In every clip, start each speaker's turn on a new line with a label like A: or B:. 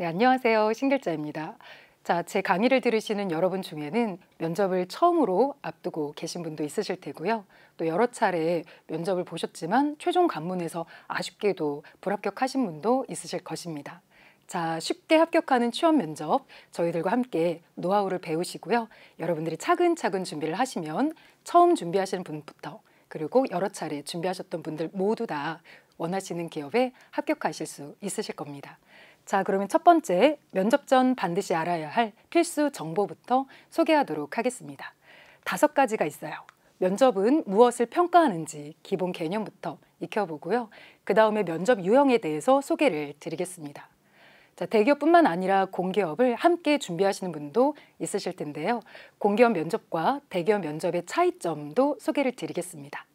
A: 네, 안녕하세요. 신길자입니다. 자, 제 강의를 들으시는 여러분 중에는 면접을 처음으로 앞두고 계신 분도 있으실 테고요. 또 여러 차례 면접을 보셨지만 최종 관문에서 아쉽게도 불합격하신 분도 있으실 것입니다. 자, 쉽게 합격하는 취업 면접 저희들과 함께 노하우를 배우시고요. 여러분들이 차근차근 준비를 하시면 처음 준비하시는 분부터 그리고 여러 차례 준비하셨던 분들 모두 다 원하시는 기업에 합격하실 수 있으실 겁니다. 자, 그러면 첫 번째 면접 전 반드시 알아야 할 필수 정보부터 소개하도록 하겠습니다. 다섯 가지가 있어요. 면접은 무엇을 평가하는지 기본 개념부터 익혀보고요. 그 다음에 면접 유형에 대해서 소개를 드리겠습니다. 자, 대기업뿐만 아니라 공기업을 함께 준비하시는 분도 있으실 텐데요. 공기업 면접과 대기업 면접의 차이점도 소개를 드리겠습니다.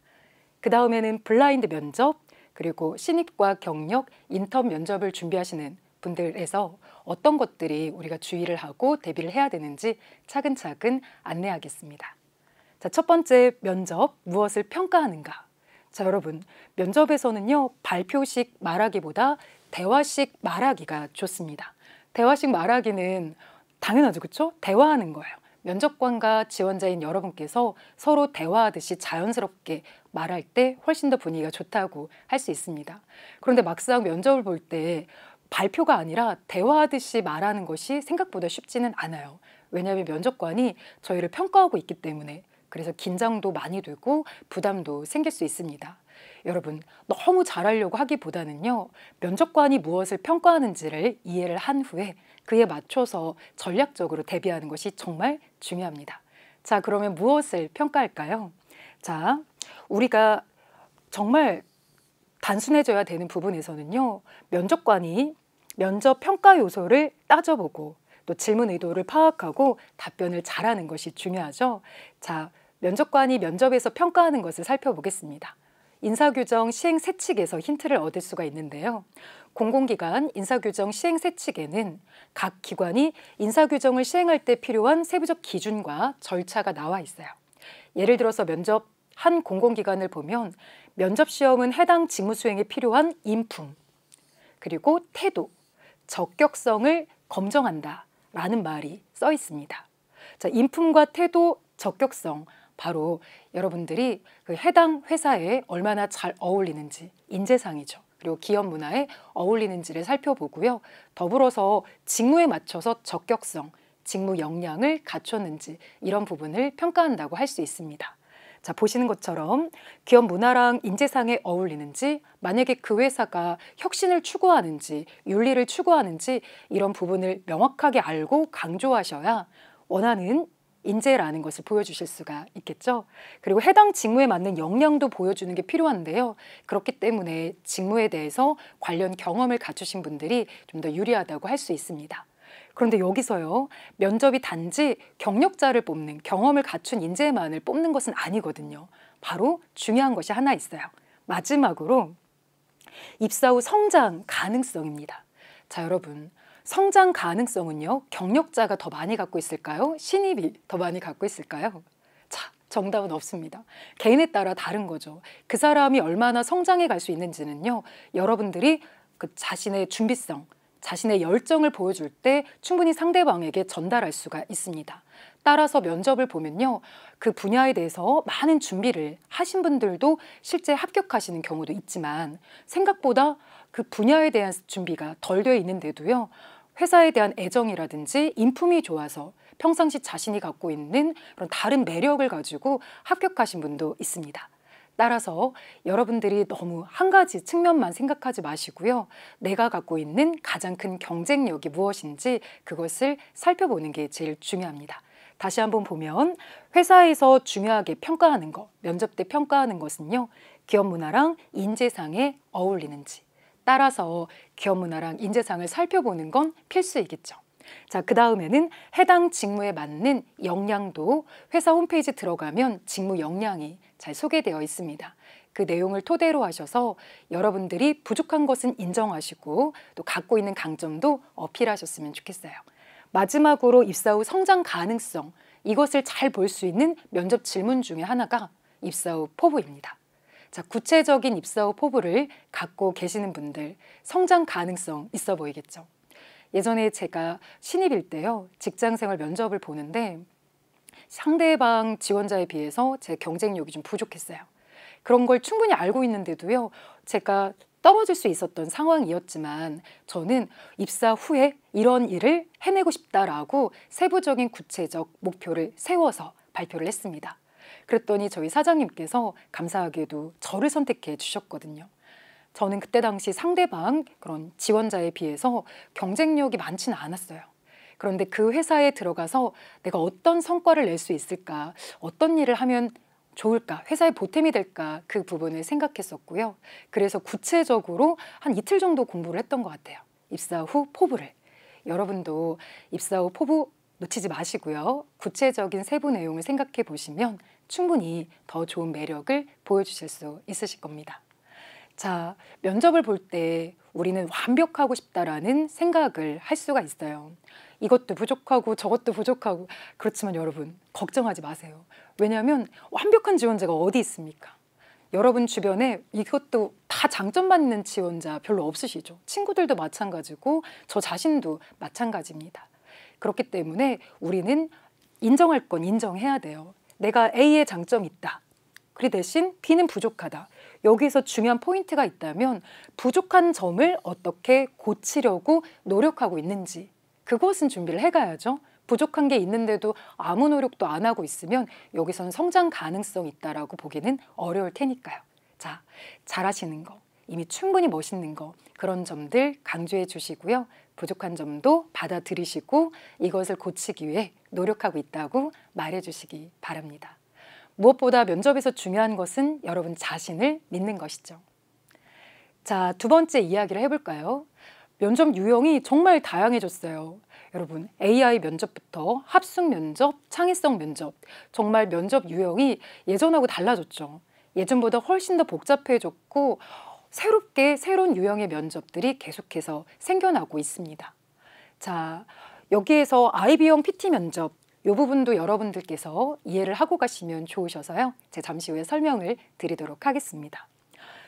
A: 그 다음에는 블라인드 면접, 그리고 신입과 경력, 인턴 면접을 준비하시는 분들에서 어떤 것들이 우리가 주의를 하고 대비를 해야 되는지 차근차근 안내하겠습니다. 자, 첫 번째 면접 무엇을 평가하는가? 자, 여러분 면접에서는요 발표식 말하기보다 대화식 말하기가 좋습니다. 대화식 말하기는 당연하죠, 그렇죠? 대화하는 거예요. 면접관과 지원자인 여러분께서 서로 대화하듯이 자연스럽게 말할 때 훨씬 더 분위기가 좋다고 할 수 있습니다. 그런데 막상 면접을 볼때 발표가 아니라 대화하듯이 말하는 것이 생각보다 쉽지는 않아요. 왜냐하면 면접관이 저희를 평가하고 있기 때문에 그래서 긴장도 많이 되고 부담도 생길 수 있습니다. 여러분 너무 잘하려고 하기보다는요 면접관이 무엇을 평가하는지를 이해를 한 후에 그에 맞춰서 전략적으로 대비하는 것이 정말 중요합니다. 자 그러면 무엇을 평가할까요? 자 우리가 정말 단순해져야 되는 부분에서는요 면접관이 면접 평가 요소를 따져보고 또 질문 의도를 파악하고 답변을 잘하는 것이 중요하죠. 자, 면접관이 면접에서 평가하는 것을 살펴보겠습니다. 인사규정 시행 세칙에서 힌트를 얻을 수가 있는데요. 공공기관 인사규정 시행 세칙에는 각 기관이 인사규정을 시행할 때 필요한 세부적 기준과 절차가 나와 있어요. 예를 들어서 면접 한 공공기관을 보면 면접 시험은 해당 직무 수행에 필요한 인품, 그리고 태도, 적격성을 검정한다라는 말이 써 있습니다. 자, 인품과 태도, 적격성 바로 여러분들이 그 해당 회사에 얼마나 잘 어울리는지 인재상이죠. 그리고 기업 문화에 어울리는지를 살펴보고요. 더불어서 직무에 맞춰서 적격성, 직무 역량을 갖췄는지 이런 부분을 평가한다고 할 수 있습니다. 자, 보시는 것처럼 기업 문화랑 인재상에 어울리는지, 만약에 그 회사가 혁신을 추구하는지, 윤리를 추구하는지 이런 부분을 명확하게 알고 강조하셔야 원하는 인재라는 것을 보여주실 수가 있겠죠. 그리고 해당 직무에 맞는 역량도 보여주는 게 필요한데요. 그렇기 때문에 직무에 대해서 관련 경험을 갖추신 분들이 좀 더 유리하다고 할 수 있습니다. 그런데 여기서요 면접이 단지 경력자를 뽑는 경험을 갖춘 인재만을 뽑는 것은 아니거든요. 바로 중요한 것이 하나 있어요. 마지막으로 입사 후 성장 가능성입니다. 자 여러분 성장 가능성은요 경력자가 더 많이 갖고 있을까요? 신입이 더 많이 갖고 있을까요? 자 정답은 없습니다. 개인에 따라 다른 거죠. 그 사람이 얼마나 성장해 갈 수 있는지는요 여러분들이 그 자신의 준비성 자신의 열정을 보여줄 때 충분히 상대방에게 전달할 수가 있습니다. 따라서 면접을 보면요. 그 분야에 대해서 많은 준비를 하신 분들도 실제 합격하시는 경우도 있지만 생각보다 그 분야에 대한 준비가 덜 되어 있는데도요. 회사에 대한 애정이라든지 인품이 좋아서 평상시 자신이 갖고 있는 그런 다른 매력을 가지고 합격하신 분도 있습니다. 따라서 여러분들이 너무 한 가지 측면만 생각하지 마시고요. 내가 갖고 있는 가장 큰 경쟁력이 무엇인지 그것을 살펴보는 게 제일 중요합니다. 다시 한번 보면 회사에서 중요하게 평가하는 것, 면접 때 평가하는 것은요. 기업 문화랑 인재상에 어울리는지 따라서 기업 문화랑 인재상을 살펴보는 건 필수이겠죠. 자, 그 다음에는 해당 직무에 맞는 역량도 회사 홈페이지 들어가면 직무 역량이 잘 소개되어 있습니다. 그 내용을 토대로 하셔서 여러분들이 부족한 것은 인정하시고 또 갖고 있는 강점도 어필하셨으면 좋겠어요. 마지막으로 입사 후 성장 가능성 이것을 잘 볼 수 있는 면접 질문 중에 하나가 입사 후 포부입니다. 자, 구체적인 입사 후 포부를 갖고 계시는 분들 성장 가능성 있어 보이겠죠. 예전에 제가 신입일 때요. 직장생활 면접을 보는데 상대방 지원자에 비해서 제 경쟁력이 좀 부족했어요. 그런 걸 충분히 알고 있는데도요. 제가 떨어질 수 있었던 상황이었지만 저는 입사 후에 이런 일을 해내고 싶다라고 세부적인 구체적 목표를 세워서 발표를 했습니다. 그랬더니 저희 사장님께서 감사하게도 저를 선택해 주셨거든요. 저는 그때 당시 상대방 그런 지원자에 비해서 경쟁력이 많지는 않았어요. 그런데 그 회사에 들어가서 내가 어떤 성과를 낼 수 있을까, 어떤 일을 하면 좋을까, 회사에 보탬이 될까 그 부분을 생각했었고요. 그래서 구체적으로 한 이틀 정도 공부를 했던 것 같아요. 입사 후 포부를. 여러분도 입사 후 포부 놓치지 마시고요. 구체적인 세부 내용을 생각해 보시면 충분히 더 좋은 매력을 보여주실 수 있으실 겁니다. 자, 면접을 볼 때 우리는 완벽하고 싶다라는 생각을 할 수가 있어요. 이것도 부족하고 저것도 부족하고 그렇지만 여러분 걱정하지 마세요. 왜냐하면 완벽한 지원자가 어디 있습니까? 여러분 주변에 이것도 다 장점 받는 지원자 별로 없으시죠. 친구들도 마찬가지고 저 자신도 마찬가지입니다. 그렇기 때문에 우리는 인정할 건 인정해야 돼요. 내가 A의 장점이 있다. 그리 대신 B는 부족하다. 여기서 중요한 포인트가 있다면 부족한 점을 어떻게 고치려고 노력하고 있는지 그것은 준비를 해가야죠. 부족한 게 있는데도 아무 노력도 안 하고 있으면 여기서는 성장 가능성 있다라고 보기는 어려울 테니까요. 자, 잘하시는 거, 이미 충분히 멋있는 거 그런 점들 강조해 주시고요. 부족한 점도 받아들이시고 이것을 고치기 위해 노력하고 있다고 말해 주시기 바랍니다. 무엇보다 면접에서 중요한 것은 여러분 자신을 믿는 것이죠. 자, 두 번째 이야기를 해볼까요? 면접 유형이 정말 다양해졌어요. 여러분, AI 면접부터 합숙 면접, 창의성 면접, 정말 면접 유형이 예전하고 달라졌죠. 예전보다 훨씬 더 복잡해졌고, 새롭게 새로운 유형의 면접들이 계속해서 생겨나고 있습니다. 자, 여기에서 IB형 PT 면접, 이 부분도 여러분들께서 이해를 하고 가시면 좋으셔서요. 제 잠시 후에 설명을 드리도록 하겠습니다.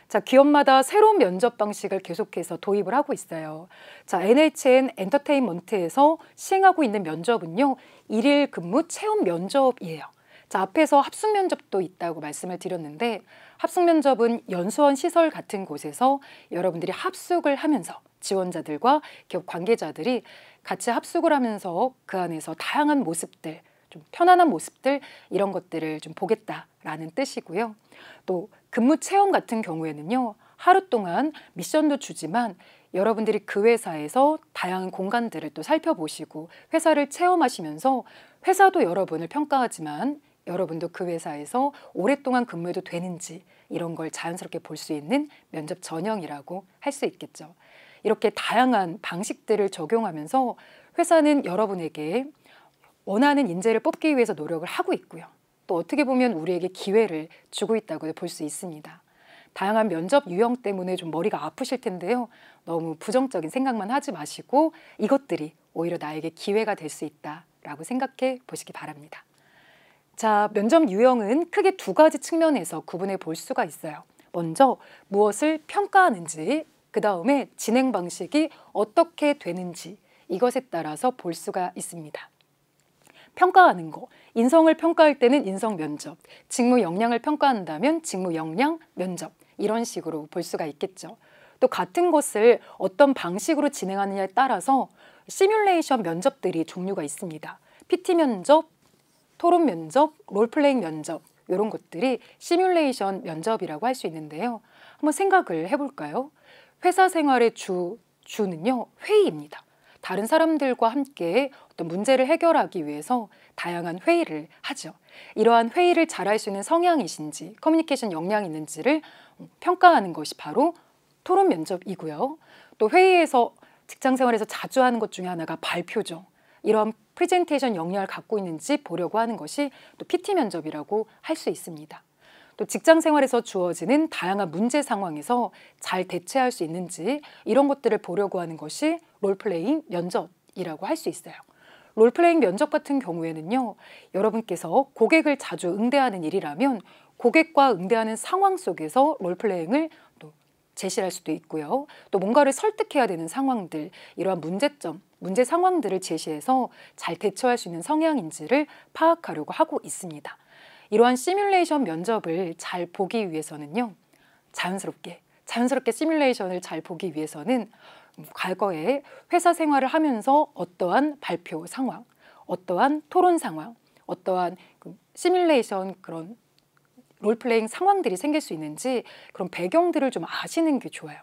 A: 자, 기업마다 새로운 면접 방식을 계속해서 도입을 하고 있어요. 자, NHN 엔터테인먼트에서 시행하고 있는 면접은요. 일일 근무 체험 면접이에요. 자, 앞에서 합숙 면접도 있다고 말씀을 드렸는데 합숙 면접은 연수원 시설 같은 곳에서 여러분들이 합숙을 하면서 지원자들과 기업 관계자들이 같이 합숙을 하면서 그 안에서 다양한 모습들 좀 편안한 모습들 이런 것들을 좀 보겠다라는 뜻이고요. 또 근무 체험 같은 경우에는요. 하루 동안 미션도 주지만 여러분들이 그 회사에서 다양한 공간들을 또 살펴보시고 회사를 체험하시면서 회사도 여러분을 평가하지만 여러분도 그 회사에서 오랫동안 근무해도 되는지 이런 걸 자연스럽게 볼 수 있는 면접 전형이라고 할 수 있겠죠. 이렇게 다양한 방식들을 적용하면서 회사는 여러분에게 원하는 인재를 뽑기 위해서 노력을 하고 있고요. 또 어떻게 보면 우리에게 기회를 주고 있다고 볼 수 있습니다. 다양한 면접 유형 때문에 좀 머리가 아프실 텐데요. 너무 부정적인 생각만 하지 마시고 이것들이 오히려 나에게 기회가 될 수 있다라고 생각해 보시기 바랍니다. 자, 면접 유형은 크게 두 가지 측면에서 구분해 볼 수가 있어요. 먼저 무엇을 평가하는지, 그 다음에 진행 방식이 어떻게 되는지 이것에 따라서 볼 수가 있습니다. 평가하는 거, 인성을 평가할 때는 인성 면접, 직무 역량을 평가한다면 직무 역량 면접 이런 식으로 볼 수가 있겠죠. 또 같은 것을 어떤 방식으로 진행하느냐에 따라서 시뮬레이션 면접들이 종류가 있습니다. PT 면접, 토론 면접, 롤플레잉 면접 이런 것들이 시뮬레이션 면접이라고 할 수 있는데요. 한번 생각을 해볼까요? 회사 생활의 주, 주는요, 회의입니다. 다른 사람들과 함께 어떤 문제를 해결하기 위해서 다양한 회의를 하죠. 이러한 회의를 잘할 수 있는 성향이신지 커뮤니케이션 역량이 있는지를 평가하는 것이 바로 토론 면접이고요. 또 회의에서 직장 생활에서 자주 하는 것 중에 하나가 발표죠. 이런 프레젠테이션 역량을 갖고 있는지 보려고 하는 것이 또 PT 면접이라고 할 수 있습니다. 또 직장 생활에서 주어지는 다양한 문제 상황에서 잘 대처할 수 있는지 이런 것들을 보려고 하는 것이 롤플레잉 면접이라고 할 수 있어요. 롤플레잉 면접 같은 경우에는요, 여러분께서 고객을 자주 응대하는 일이라면 고객과 응대하는 상황 속에서 롤플레잉을 또 제시할 수도 있고요. 또 뭔가를 설득해야 되는 상황들, 이러한 문제점, 문제 상황들을 제시해서 잘 대처할 수 있는 성향인지를 파악하려고 하고 있습니다. 이러한 시뮬레이션 면접을 잘 보기 위해서는요. 자연스럽게 자연스럽게 시뮬레이션을 잘 보기 위해서는 과거에 회사 생활을 하면서 어떠한 발표 상황, 어떠한 토론 상황, 어떠한 그 시뮬레이션 그런 롤플레잉 상황들이 생길 수 있는지 그런 배경들을 좀 아시는 게 좋아요.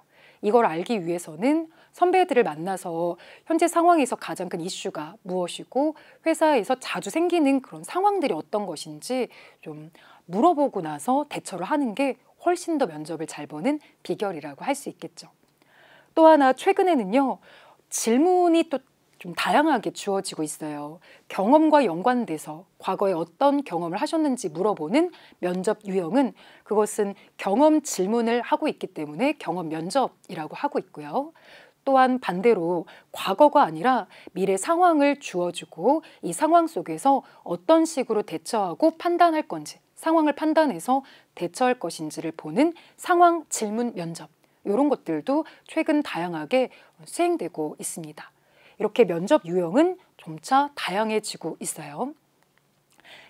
A: 이걸 알기 위해서는 선배들을 만나서 현재 상황에서 가장 큰 이슈가 무엇이고 회사에서 자주 생기는 그런 상황들이 어떤 것인지 좀 물어보고 나서 대처를 하는 게 훨씬 더 면접을 잘 보는 비결이라고 할 수 있겠죠. 또 하나 최근에는요. 질문이 또좀 다양하게 주어지고 있어요. 경험과 연관돼서 과거에 어떤 경험을 하셨는지 물어보는 면접 유형은 그것은 경험 질문을 하고 있기 때문에 경험 면접이라고 하고 있고요. 또한 반대로 과거가 아니라 미래 상황을 주어주고 이 상황 속에서 어떤 식으로 대처하고 판단할 건지 상황을 판단해서 대처할 것인지를 보는 상황 질문 면접 이런 것들도 최근 다양하게 수행되고 있습니다. 이렇게 면접 유형은 점차 다양해지고 있어요.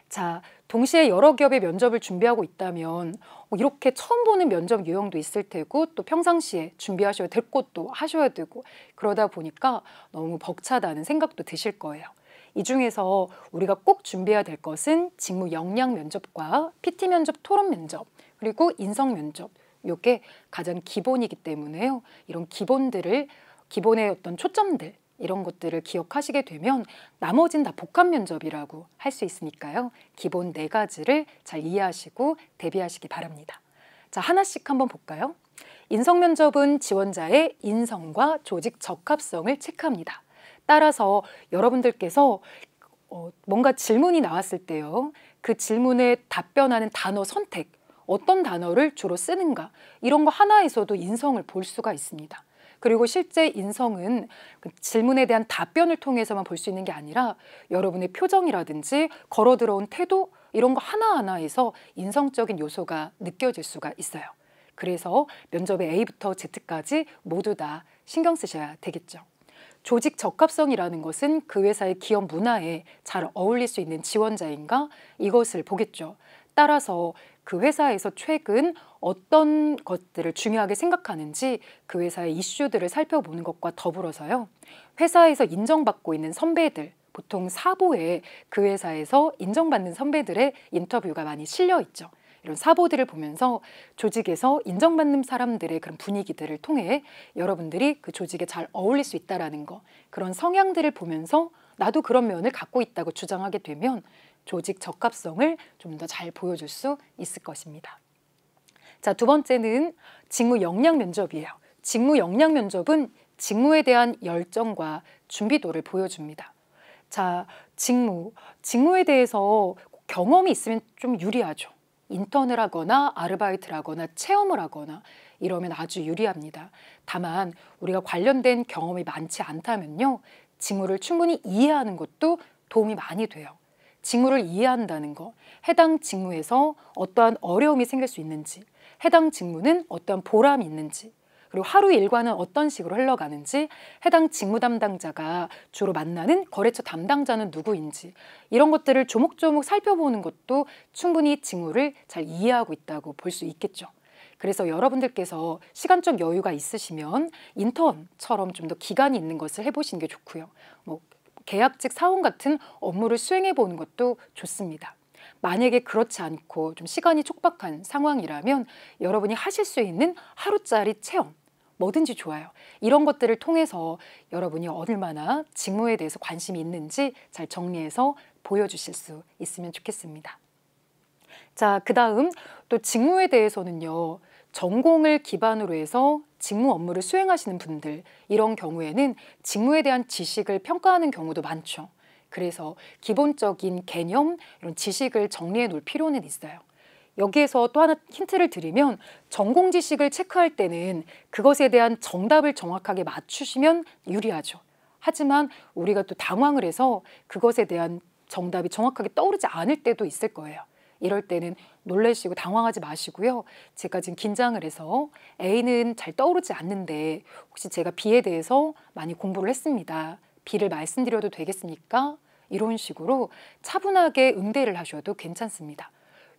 A: 자, 동시에 여러 기업의 면접을 준비하고 있다면 뭐 이렇게 처음 보는 면접 유형도 있을 테고 또 평상시에 준비하셔야 될 것도 하셔야 되고 그러다 보니까 너무 벅차다는 생각도 드실 거예요. 이 중에서 우리가 꼭 준비해야 될 것은 직무 역량 면접과 PT 면접, 토론 면접, 그리고 인성 면접. 이게 가장 기본이기 때문에요. 이런 기본들을 기본의 어떤 초점들 이런 것들을 기억하시게 되면 나머진 다 복합 면접이라고 할 수 있으니까요. 기본 네 가지를 잘 이해하시고 대비하시기 바랍니다. 자, 하나씩 한번 볼까요? 인성 면접은 지원자의 인성과 조직 적합성을 체크합니다. 따라서 여러분들께서 어, 뭔가 질문이 나왔을 때요. 그 질문에 답변하는 단어 선택, 어떤 단어를 주로 쓰는가 이런 거 하나에서도 인성을 볼 수가 있습니다. 그리고 실제 인성은 그 질문에 대한 답변을 통해서만 볼 수 있는 게 아니라 여러분의 표정이라든지 걸어 들어온 태도 이런 거 하나하나에서 인성적인 요소가 느껴질 수가 있어요. 그래서 면접의 A부터 Z까지 모두 다 신경 쓰셔야 되겠죠. 조직 적합성이라는 것은 그 회사의 기업 문화에 잘 어울릴 수 있는 지원자인가 이것을 보겠죠. 따라서 그 회사에서 최근 어떤 것들을 중요하게 생각하는지 그 회사의 이슈들을 살펴보는 것과 더불어서요. 회사에서 인정받고 있는 선배들, 보통 사보에 그 회사에서 인정받는 선배들의 인터뷰가 많이 실려 있죠. 이런 사보들을 보면서 조직에서 인정받는 사람들의 그런 분위기들을 통해 여러분들이 그 조직에 잘 어울릴 수 있다라는 거 그런 성향들을 보면서 나도 그런 면을 갖고 있다고 주장하게 되면 조직 적합성을 좀 더 잘 보여줄 수 있을 것입니다. 자, 두 번째는 직무 역량 면접이에요. 직무 역량 면접은 직무에 대한 열정과 준비도를 보여줍니다. 자, 직무. 직무에 대해서 경험이 있으면 좀 유리하죠. 인턴을 하거나 아르바이트를 하거나 체험을 하거나 이러면 아주 유리합니다. 다만 우리가 관련된 경험이 많지 않다면요. 직무를 충분히 이해하는 것도 도움이 많이 돼요. 직무를 이해한다는 거, 해당 직무에서 어떠한 어려움이 생길 수 있는지, 해당 직무는 어떤 보람이 있는지 그리고 하루 일과는 어떤 식으로 흘러가는지 해당 직무 담당자가 주로 만나는 거래처 담당자는 누구인지 이런 것들을 조목조목 살펴보는 것도 충분히 직무를 잘 이해하고 있다고 볼 수 있겠죠. 그래서 여러분들께서 시간적 여유가 있으시면 인턴처럼 좀 더 기간이 있는 것을 해보시는 게 좋고요. 뭐 계약직 사원 같은 업무를 수행해 보는 것도 좋습니다. 만약에 그렇지 않고 좀 시간이 촉박한 상황이라면 여러분이 하실 수 있는 하루짜리 체험 뭐든지 좋아요. 이런 것들을 통해서 여러분이 얼마나 직무에 대해서 관심이 있는지 잘 정리해서 보여주실 수 있으면 좋겠습니다. 자, 그 다음 또 직무에 대해서는요. 전공을 기반으로 해서 직무 업무를 수행하시는 분들 이런 경우에는 직무에 대한 지식을 평가하는 경우도 많죠. 그래서 기본적인 개념, 이런 지식을 정리해 놓을 필요는 있어요. 여기에서 또 하나 힌트를 드리면 전공 지식을 체크할 때는 그것에 대한 정답을 정확하게 맞추시면 유리하죠. 하지만 우리가 또 당황을 해서 그것에 대한 정답이 정확하게 떠오르지 않을 때도 있을 거예요. 이럴 때는 놀래시고 당황하지 마시고요. 제가 지금 긴장을 해서 A는 잘 떠오르지 않는데 혹시 제가 B에 대해서 많이 공부를 했습니다. B를 말씀드려도 되겠습니까? 이런 식으로 차분하게 응대를 하셔도 괜찮습니다.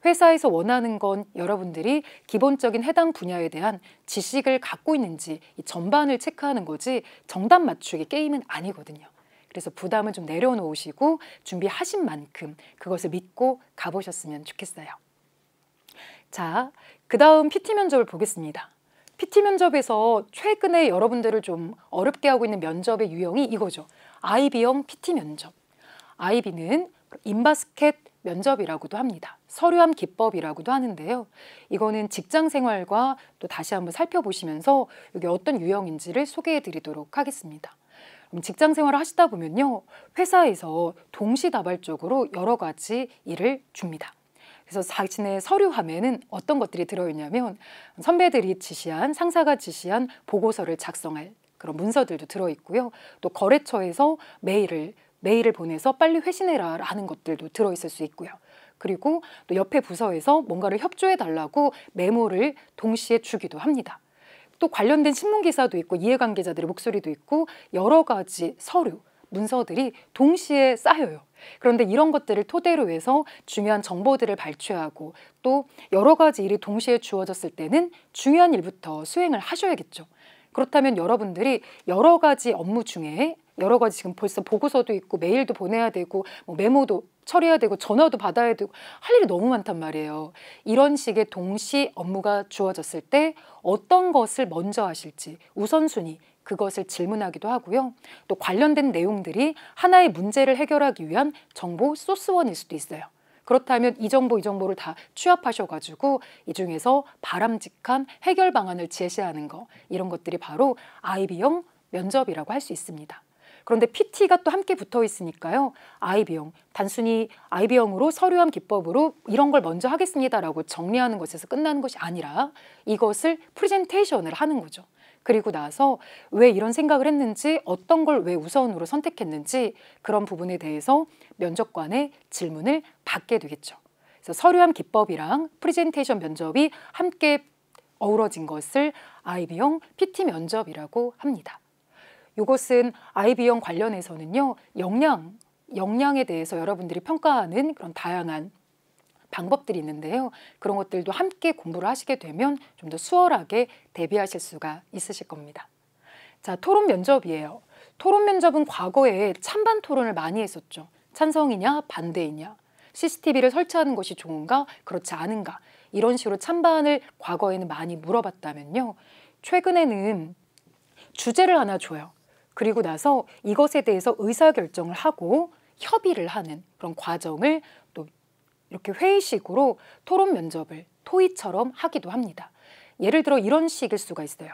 A: 회사에서 원하는 건 여러분들이 기본적인 해당 분야에 대한 지식을 갖고 있는지 전반을 체크하는 거지 정답 맞추기 게임은 아니거든요. 그래서 부담을 좀 내려놓으시고 준비하신 만큼 그것을 믿고 가보셨으면 좋겠어요. 자, 그 다음 PT 면접을 보겠습니다. PT 면접에서 최근에 여러분들을 좀 어렵게 하고 있는 면접의 유형이 이거죠. IB형 PT 면접. 아이비는 인바스켓 면접이라고도 합니다. 서류함 기법이라고도 하는데요. 이거는 직장 생활과 또 다시 한번 살펴보시면서 이게 어떤 유형인지를 소개해 드리도록 하겠습니다. 직장 생활을 하시다 보면요. 회사에서 동시다발적으로 여러 가지 일을 줍니다. 그래서 자신의 서류함에는 어떤 것들이 들어있냐면 선배들이 지시한 상사가 지시한 보고서를 작성할 그런 문서들도 들어있고요. 또 거래처에서 메일을 메일을 보내서 빨리 회신해라라는 것들도 들어있을 수 있고요. 그리고 또 옆에 부서에서 뭔가를 협조해달라고 메모를 동시에 주기도 합니다. 또 관련된 신문 기사도 있고 이해관계자들의 목소리도 있고 여러 가지 서류, 문서들이 동시에 쌓여요. 그런데 이런 것들을 토대로 해서 중요한 정보들을 발췌하고 또 여러 가지 일이 동시에 주어졌을 때는 중요한 일부터 수행을 하셔야겠죠. 그렇다면 여러분들이 여러 가지 업무 중에 여러 가지 지금 벌써 보고서도 있고 메일도 보내야 되고 뭐 메모도 처리해야 되고 전화도 받아야 되고 할 일이 너무 많단 말이에요. 이런 식의 동시 업무가 주어졌을 때 어떤 것을 먼저 하실지 우선순위 그것을 질문하기도 하고요. 또 관련된 내용들이 하나의 문제를 해결하기 위한 정보 소스원일 수도 있어요. 그렇다면 이 정보 이 정보를 다 취합하셔가지고 이 중에서 바람직한 해결 방안을 제시하는 거 이런 것들이 바로 아이비형 면접이라고 할 수 있습니다. 그런데 PT가 또 함께 붙어 있으니까요. 아이 비 단순히 아이 비으로 서류함 기법으로 이런 걸 먼저 하겠습니다라고 정리하는 것에서 끝나는 것이 아니라 이것을 프레젠테이션을 하는 거죠. 그리고 나서 왜 이런 생각을 했는지 어떤 걸 왜 우선으로 선택했는지 그런 부분에 대해서 면접관의 질문을 받게 되겠죠. 그래서 서류함 기법이랑 프레젠테이션 면접이 함께 어우러진 것을 아이비 PT 면접이라고 합니다. 이것은 IB형 관련해서는요. 역량, 역량에 대해서 여러분들이 평가하는 그런 다양한 방법들이 있는데요. 그런 것들도 함께 공부를 하시게 되면 좀 더 수월하게 대비하실 수가 있으실 겁니다. 자, 토론 면접이에요. 토론 면접은 과거에 찬반 토론을 많이 했었죠. 찬성이냐 반대이냐 CCTV를 설치하는 것이 좋은가 그렇지 않은가 이런 식으로 찬반을 과거에는 많이 물어봤다면요. 최근에는 주제를 하나 줘요. 그리고 나서 이것에 대해서 의사결정을 하고 협의를 하는 그런 과정을 또 이렇게 회의식으로 토론 면접을 토의처럼 하기도 합니다. 예를 들어 이런 식일 수가 있어요.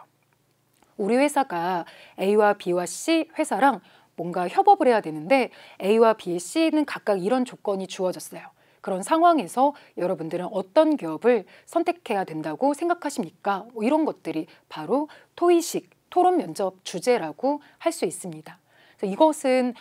A: 우리 회사가 A와 B와 C 회사랑 뭔가 협업을 해야 되는데 A와 B, C는 각각 이런 조건이 주어졌어요. 그런 상황에서 여러분들은 어떤 기업을 선택해야 된다고 생각하십니까? 뭐 이런 것들이 바로 토의식 토론 면접 주제라고 할 수 있습니다. 이것은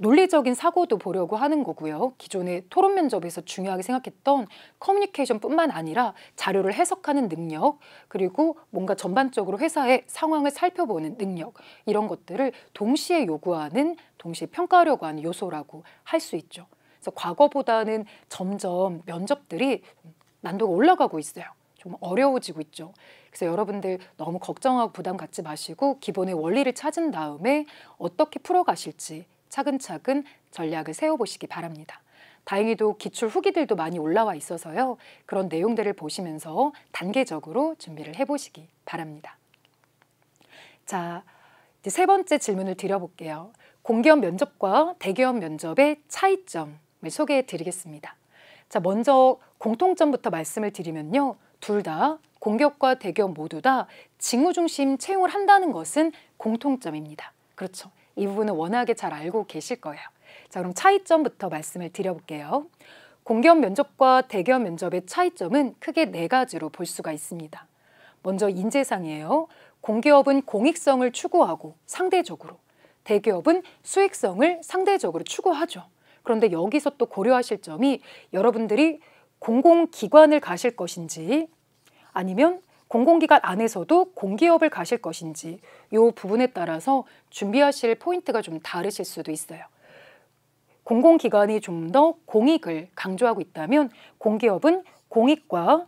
A: 논리적인 사고도 보려고 하는 거고요. 기존의 토론 면접에서 중요하게 생각했던 커뮤니케이션뿐만 아니라 자료를 해석하는 능력, 그리고 뭔가 전반적으로 회사의 상황을 살펴보는 능력, 이런 것들을 동시에 요구하는, 동시에 평가하려고 하는 요소라고 할 수 있죠. 그래서 과거보다는 점점 면접들이 난도가 올라가고 있어요. 좀 어려워지고 있죠. 그래서 여러분들 너무 걱정하고 부담 갖지 마시고 기본의 원리를 찾은 다음에 어떻게 풀어가실지 차근차근 전략을 세워보시기 바랍니다. 다행히도 기출 후기들도 많이 올라와 있어서요. 그런 내용들을 보시면서 단계적으로 준비를 해보시기 바랍니다. 자, 이제 세 번째 질문을 드려볼게요. 공기업 면접과 대기업 면접의 차이점을 소개해 드리겠습니다. 자, 먼저 공통점부터 말씀을 드리면요. 둘다 공격과 대격 모두 다 직무 중심 채용을 한다는 것은 공통점입니다. 그렇죠. 이 부분은 워낙에 잘 알고 계실 거예요. 자, 그럼 차이점부터 말씀을 드려볼게요. 공격 면접과 대결 면접의 차이점은 크게 네 가지로 볼 수가 있습니다. 먼저 인재상이에요. 공기업은 공익성을 추구하고 상대적으로, 대기업은 수익성을 상대적으로 추구하죠. 그런데 여기서 또 고려하실 점이 여러분들이 공공기관을 가실 것인지 아니면 공공기관 안에서도 공기업을 가실 것인지 이 부분에 따라서 준비하실 포인트가 좀 다르실 수도 있어요. 공공기관이 좀 더 공익을 강조하고 있다면 공기업은 공익과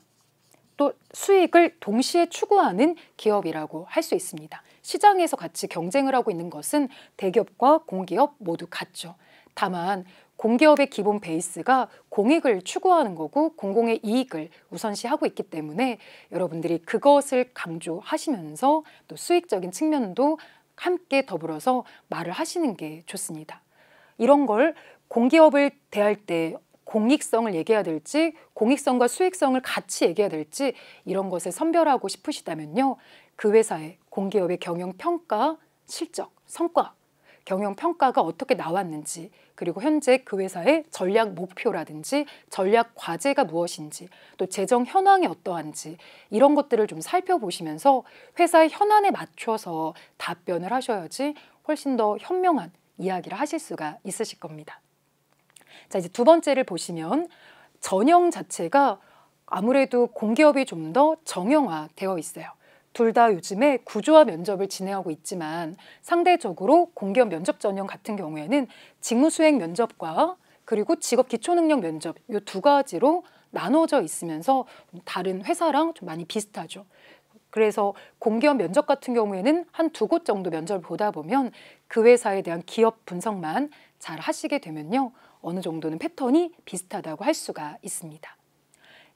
A: 또 수익을 동시에 추구하는 기업이라고 할 수 있습니다. 시장에서 같이 경쟁을 하고 있는 것은 대기업과 공기업 모두 같죠. 다만 공기업의 기본 베이스가 공익을 추구하는 거고 공공의 이익을 우선시하고 있기 때문에 여러분들이 그것을 강조하시면서 또 수익적인 측면도 함께 더불어서 말을 하시는 게 좋습니다. 이런 걸 공기업을 대할 때 공익성을 얘기해야 될지 공익성과 수익성을 같이 얘기해야 될지 이런 것을 선별하고 싶으시다면요. 그 회사의 공기업의 경영 평가, 실적, 성과 경영 평가가 어떻게 나왔는지 그리고 현재 그 회사의 전략 목표라든지 전략 과제가 무엇인지 또 재정 현황이 어떠한지 이런 것들을 좀 살펴보시면서 회사의 현안에 맞춰서 답변을 하셔야지 훨씬 더 현명한 이야기를 하실 수가 있으실 겁니다. 자 이제 두 번째를 보시면 전형 자체가 아무래도 공기업이 좀 더 정형화되어 있어요. 둘다 요즘에 구조화 면접을 진행하고 있지만 상대적으로 공기업 면접 전형 같은 경우에는 직무 수행 면접과 그리고 직업 기초 능력 면접 이 두 가지로 나눠져 있으면서 다른 회사랑 좀 많이 비슷하죠. 그래서 공기업 면접 같은 경우에는 한 두 곳 정도 면접을 보다 보면 그 회사에 대한 기업 분석만 잘 하시게 되면요. 어느 정도는 패턴이 비슷하다고 할 수가 있습니다.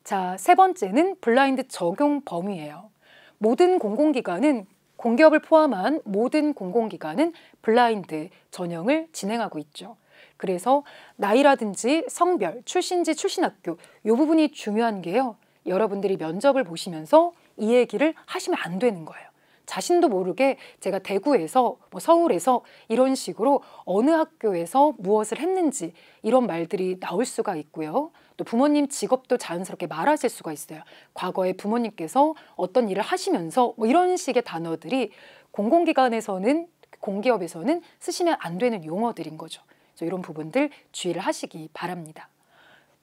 A: 자, 세 번째는 블라인드 적용 범위예요. 모든 공공기관은 공기업을 포함한 모든 공공기관은 블라인드 전형을 진행하고 있죠. 그래서 나이라든지 성별, 출신지, 출신학교 요 부분이 중요한 게요. 여러분들이 면접을 보시면서 이 얘기를 하시면 안 되는 거예요. 자신도 모르게 제가 대구에서 뭐 서울에서 이런 식으로 어느 학교에서 무엇을 했는지 이런 말들이 나올 수가 있고요. 또 부모님 직업도 자연스럽게 말하실 수가 있어요. 과거에 부모님께서 어떤 일을 하시면서 뭐 이런 식의 단어들이 공공기관에서는 공기업에서는 쓰시면 안 되는 용어들인 거죠. 그래서 이런 부분들 주의를 하시기 바랍니다.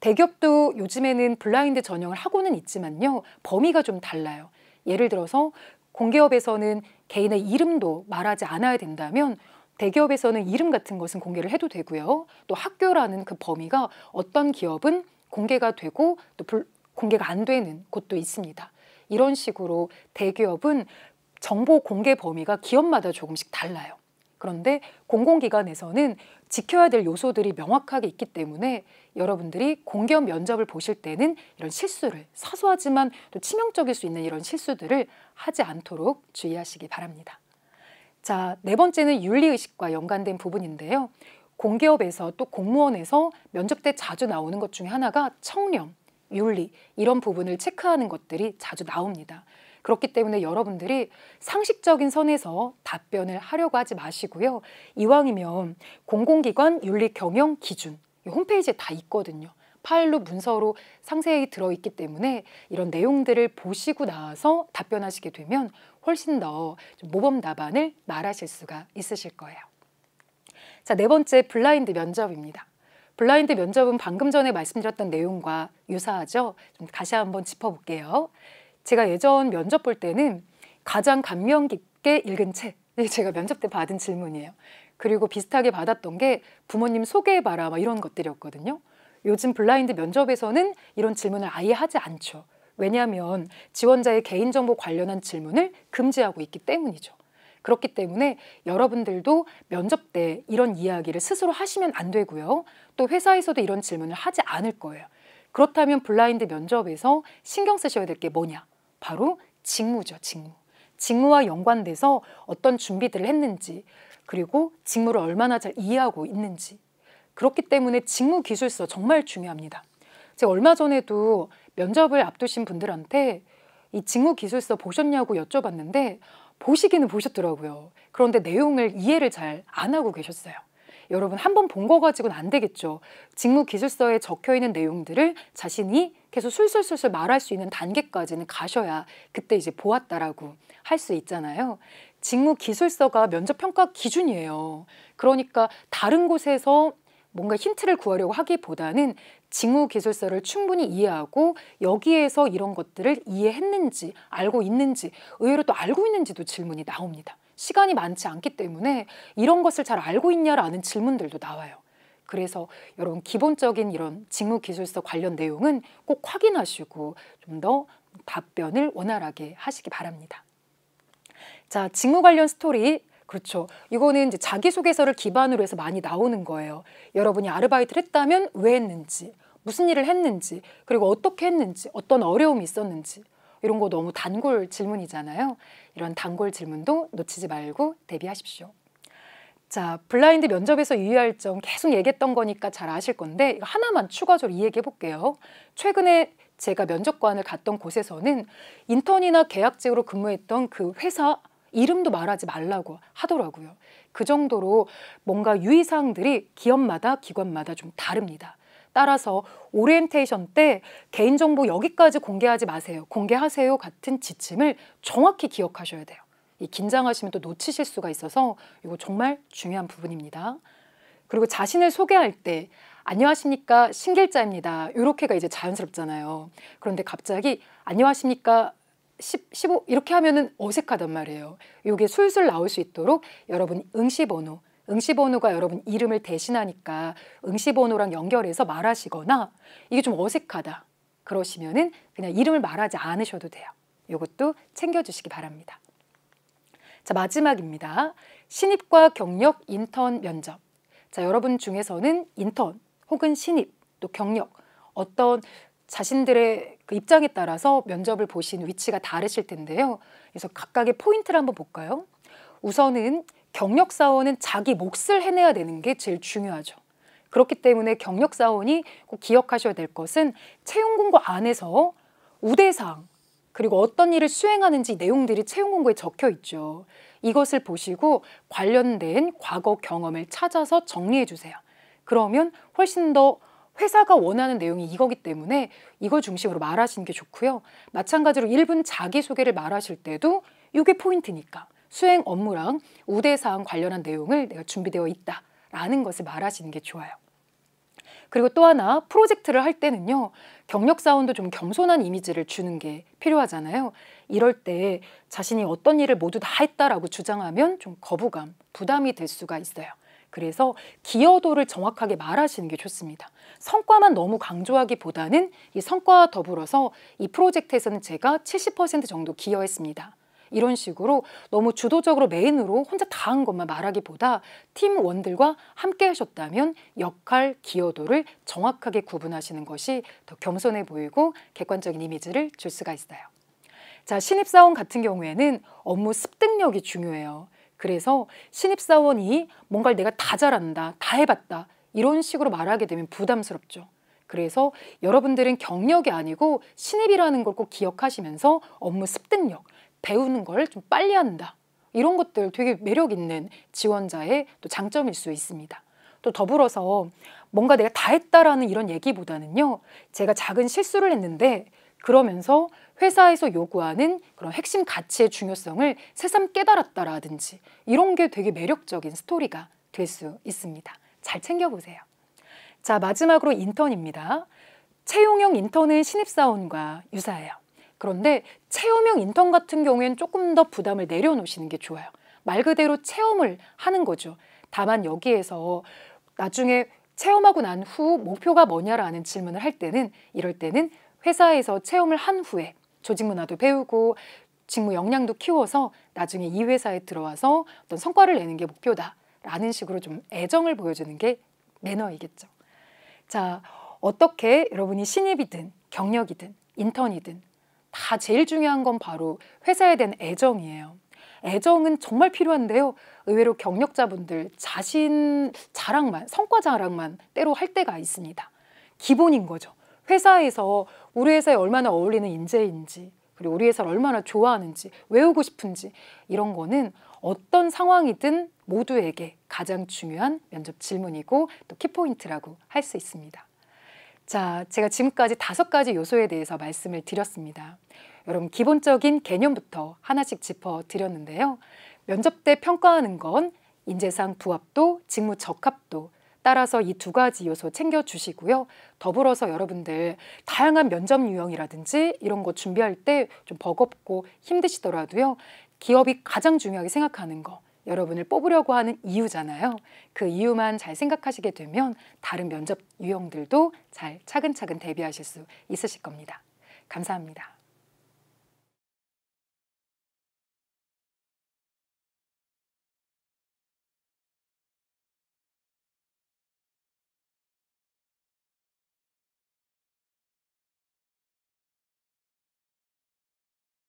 A: 대기업도 요즘에는 블라인드 전형을 하고는 있지만요. 범위가 좀 달라요. 예를 들어서 공기업에서는 개인의 이름도 말하지 않아야 된다면 대기업에서는 이름 같은 것은 공개를 해도 되고요. 또 학교라는 그 범위가 어떤 기업은 공개가 되고 또 불, 공개가 안 되는 곳도 있습니다. 이런 식으로 대기업은 정보 공개 범위가 기업마다 조금씩 달라요. 그런데 공공기관에서는 지켜야 될 요소들이 명확하게 있기 때문에 여러분들이 공기업 면접을 보실 때는 이런 실수를 사소하지만 또 치명적일 수 있는 이런 실수들을 하지 않도록 주의하시기 바랍니다. 자, 네 번째는 윤리의식과 연관된 부분인데요. 공기업에서 또 공무원에서 면접 때 자주 나오는 것 중에 하나가 청렴, 윤리 이런 부분을 체크하는 것들이 자주 나옵니다. 그렇기 때문에 여러분들이 상식적인 선에서 답변을 하려고 하지 마시고요. 이왕이면 공공기관 윤리 경영 기준 홈페이지에 다 있거든요. 파일로 문서로 상세히 들어있기 때문에 이런 내용들을 보시고 나서 답변하시게 되면 훨씬 더 모범 답안을 말하실 수가 있으실 거예요. 자, 네 번째 블라인드 면접입니다. 블라인드 면접은 방금 전에 말씀드렸던 내용과 유사하죠. 좀 다시 한번 짚어볼게요. 제가 예전 면접 볼 때는 가장 감명 깊게 읽은 책, 제가 면접 때 받은 질문이에요. 그리고 비슷하게 받았던 게 부모님 소개해봐라 막 이런 것들이었거든요. 요즘 블라인드 면접에서는 이런 질문을 아예 하지 않죠. 왜냐하면 지원자의 개인정보 관련한 질문을 금지하고 있기 때문이죠. 그렇기 때문에 여러분들도 면접 때 이런 이야기를 스스로 하시면 안 되고요. 또 회사에서도 이런 질문을 하지 않을 거예요. 그렇다면 블라인드 면접에서 신경 쓰셔야 될 게 뭐냐? 바로 직무죠, 직무. 직무와 연관돼서 어떤 준비들을 했는지, 그리고 직무를 얼마나 잘 이해하고 있는지. 그렇기 때문에 직무 기술서 정말 중요합니다. 제가 얼마 전에도 면접을 앞두신 분들한테 이 직무 기술서 보셨냐고 여쭤봤는데 보시기는 보셨더라고요. 그런데 내용을 이해를 잘 안 하고 계셨어요. 여러분 한번 본 거 가지고는 안 되겠죠. 직무 기술서에 적혀 있는 내용들을 자신이 계속 술술술술 말할 수 있는 단계까지는 가셔야 그때 이제 보았다라고 할 수 있잖아요. 직무 기술서가 면접 평가 기준이에요. 그러니까 다른 곳에서 뭔가 힌트를 구하려고 하기보다는 징후 기술서를 충분히 이해하고 여기에서 이런 것들을 이해했는지 알고 있는지 의외로 또 알고 있는지도 질문이 나옵니다. 시간이 많지 않기 때문에 이런 것을 잘 알고 있냐라는 질문들도 나와요. 그래서 여러분 기본적인 이런 직무 기술서 관련 내용은 꼭 확인하시고 좀 더 답변을 원활하게 하시기 바랍니다. 자, 직무 관련 스토리 그렇죠. 이거는 이제 자기소개서를 기반으로 해서 많이 나오는 거예요. 여러분이 아르바이트를 했다면 왜 했는지, 무슨 일을 했는지 그리고 어떻게 했는지 어떤 어려움이 있었는지 이런 거 너무 단골 질문이잖아요. 이런 단골 질문도 놓치지 말고 대비하십시오. 자, 블라인드 면접에서 유의할 점 계속 얘기했던 거니까 잘 아실 건데 하나만 추가적으로 이야기해 볼게요. 최근에 제가 면접관을 갔던 곳에서는 인턴이나 계약직으로 근무했던 그 회사 이름도 말하지 말라고 하더라고요. 그 정도로 뭔가 유의사항들이 기업마다 기관마다 좀 다릅니다. 따라서 오리엔테이션 때 개인정보 여기까지 공개하지 마세요. 공개하세요 같은 지침을 정확히 기억하셔야 돼요. 이 긴장하시면 또 놓치실 수가 있어서 이거 정말 중요한 부분입니다. 그리고 자신을 소개할 때 안녕하십니까 신길자입니다. 이렇게가 이제 자연스럽잖아요. 그런데 갑자기 안녕하십니까 10, 15 이렇게 하면은 어색하단 말이에요. 이게 술술 나올 수 있도록 여러분 응시 번호 응시번호가 여러분 이름을 대신하니까 응시번호랑 연결해서 말하시거나 이게 좀 어색하다 그러시면은 그냥 이름을 말하지 않으셔도 돼요. 이것도 챙겨주시기 바랍니다. 자 마지막입니다. 신입과 경력 인턴 면접. 자 여러분 중에서는 인턴 혹은 신입 또 경력 어떤 자신들의 그 입장에 따라서 면접을 보신 위치가 다르실 텐데요. 그래서 각각의 포인트를 한번 볼까요? 우선은 경력사원은 자기 몫을 해내야 되는 게 제일 중요하죠. 그렇기 때문에 경력사원이 꼭 기억하셔야 될 것은 채용 공고 안에서 우대사항 그리고 어떤 일을 수행하는지 내용들이 채용 공고에 적혀 있죠. 이것을 보시고 관련된 과거 경험을 찾아서 정리해 주세요. 그러면 훨씬 더 회사가 원하는 내용이 이거기 때문에 이걸 중심으로 말하시는 게 좋고요. 마찬가지로 1분 자기소개를 말하실 때도 이게 포인트니까 수행 업무랑 우대 사항 관련한 내용을 내가 준비되어 있다라는 것을 말하시는 게 좋아요. 그리고 또 하나 프로젝트를 할 때는요 경력 사원도 좀 겸손한 이미지를 주는 게 필요하잖아요 이럴 때 자신이 어떤 일을 모두 다 했다라고 주장하면 좀 거부감 부담이 될 수가 있어요 그래서 기여도를 정확하게 말하시는 게 좋습니다 성과만 너무 강조하기보다는 이 성과와 더불어서 이 프로젝트에서는 제가 70% 정도 기여했습니다 이런 식으로 너무 주도적으로 메인으로 혼자 다 한 것만 말하기보다 팀원들과 함께 하셨다면 역할 기여도를 정확하게 구분하시는 것이 더 겸손해 보이고 객관적인 이미지를 줄 수가 있어요. 자, 신입사원 같은 경우에는 업무 습득력이 중요해요. 그래서 신입사원이 뭔가를 내가 다 잘한다, 다 해봤다 이런 식으로 말하게 되면 부담스럽죠. 그래서 여러분들은 경력이 아니고 신입이라는 걸 꼭 기억하시면서 업무 습득력, 배우는 걸 좀 빨리 한다. 이런 것들 되게 매력 있는 지원자의 또 장점일 수 있습니다. 또 더불어서 뭔가 내가 다 했다라는 이런 얘기보다는요. 제가 작은 실수를 했는데 그러면서 회사에서 요구하는 그런 핵심 가치의 중요성을 새삼 깨달았다라든지 이런 게 되게 매력적인 스토리가 될 수 있습니다. 잘 챙겨보세요. 자, 마지막으로 인턴입니다. 채용형 인턴은 신입사원과 유사해요. 그런데 체험형 인턴 같은 경우에는 조금 더 부담을 내려놓으시는 게 좋아요. 말 그대로 체험을 하는 거죠. 다만 여기에서 나중에 체험하고 난 후 목표가 뭐냐라는 질문을 할 때는 이럴 때는 회사에서 체험을 한 후에 조직 문화도 배우고 직무 역량도 키워서 나중에 이 회사에 들어와서 어떤 성과를 내는 게 목표다 라는 식으로 좀 애정을 보여주는 게 매너이겠죠. 자, 어떻게 여러분이 신입이든 경력이든 인턴이든 다 제일 중요한 건 바로 회사에 대한 애정이에요. 애정은 정말 필요한데요. 의외로 경력자분들 자신 자랑만, 성과 자랑만 때로 할 때가 있습니다. 기본인 거죠. 회사에서 우리 회사에 얼마나 어울리는 인재인지, 그리고 우리 회사를 얼마나 좋아하는지, 외우고 싶은지, 이런 거는 어떤 상황이든 모두에게 가장 중요한 면접 질문이고 또 키포인트라고 할 수 있습니다. 자, 제가 지금까지 다섯 가지 요소에 대해서 말씀을 드렸습니다. 여러분 기본적인 개념부터 하나씩 짚어 드렸는데요. 면접 때 평가하는 건 인재상 부합도, 직무 적합도, 따라서 이 두 가지 요소 챙겨주시고요. 더불어서 여러분들 다양한 면접 유형이라든지 이런 거 준비할 때 좀 버겁고 힘드시더라도요. 기업이 가장 중요하게 생각하는 거 여러분을 뽑으려고 하는 이유잖아요. 그 이유만 잘 생각하시게 되면 다른 면접 유형들도 잘 차근차근 대비하실 수 있으실 겁니다. 감사합니다.